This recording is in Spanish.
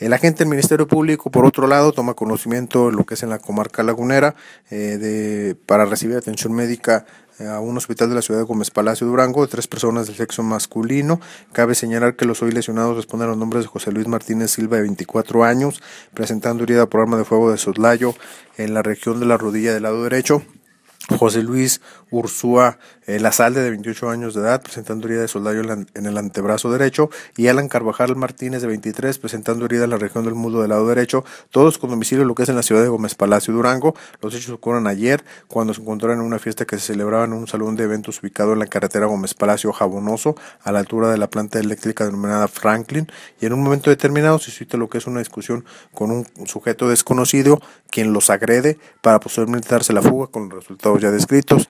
El agente del Ministerio Público, por otro lado, toma conocimiento de lo que es en la comarca lagunera eh, de, para recibir atención médica eh, a un hospital de la ciudad de Gómez Palacio Durango, de tres personas del sexo masculino. Cabe señalar que los hoy lesionados responden a los nombres de José Luis Martínez Silva, de 24 años, presentando herida por arma de fuego de Sotlayo en la región de la rodilla del lado derecho. José Luis Ursúa eh, Lazalde, de 28 años de edad, presentando herida de soldado en el antebrazo derecho, y Alan Carvajal Martínez, de 23, presentando herida en la región del muslo del lado derecho, todos con domicilio lo que es en la ciudad de Gómez Palacio, Durango. Los hechos ocurrieron ayer, cuando se encontraron en una fiesta que se celebraba en un salón de eventos ubicado en la carretera Gómez Palacio Jabonoso, a la altura de la planta eléctrica denominada Franklin, y en un momento determinado se suscita lo que es una discusión con un sujeto desconocido quien los agrede para posiblemente darse la fuga con los resultados ya descritos.